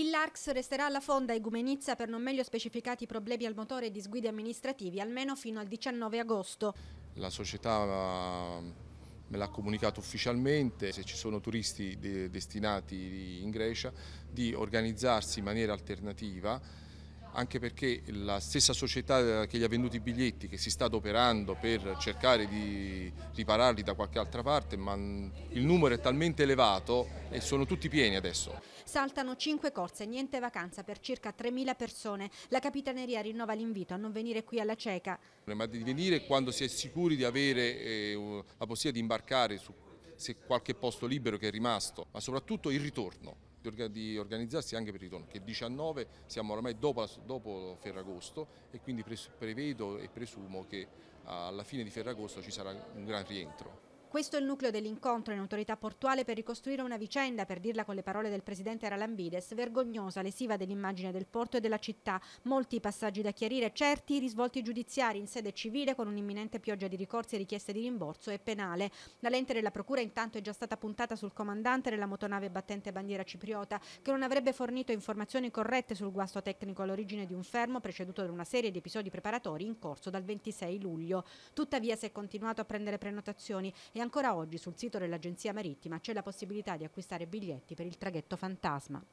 Il Larx resterà alla fonda Egumenizza per non meglio specificati problemi al motore e disguidi amministrativi almeno fino al 19 agosto. La società ehm, me l'ha comunicato ufficialmente, se ci sono turisti de destinati in Grecia, di organizzarsi in maniera alternativa anche perché la stessa società eh, che gli ha venduto i biglietti, che si sta adoperando per cercare di ripararli da qualche altra parte, ma il numero è talmente elevato e sono tutti pieni adesso. Saltano cinque corse, niente vacanza per circa 3.000 persone. La Capitaneria rinnova l'invito a non venire qui alla cieca. Ma di venire quando si è sicuri di avere eh, la possibilità di imbarcare su qualche posto libero che è rimasto, ma soprattutto il ritorno di organizzarsi anche per il ritorno, che 19 siamo ormai dopo, dopo Ferragosto e quindi prevedo e presumo che alla fine di Ferragosto ci sarà un gran rientro. Questo è il nucleo dell'incontro in autorità portuale per ricostruire una vicenda, per dirla con le parole del presidente Aralambides, vergognosa, lesiva dell'immagine del porto e della città. Molti passaggi da chiarire, certi risvolti giudiziari in sede civile con un'imminente pioggia di ricorsi e richieste di rimborso e penale. La lente della procura intanto è già stata puntata sul comandante della motonave battente bandiera cipriota, che non avrebbe fornito informazioni corrette sul guasto tecnico all'origine di un fermo preceduto da una serie di episodi preparatori in corso dal 26 luglio. Tuttavia si è continuato a prendere prenotazioni e ancora oggi sul sito dell'Agenzia Marittima c'è la possibilità di acquistare biglietti per il traghetto fantasma.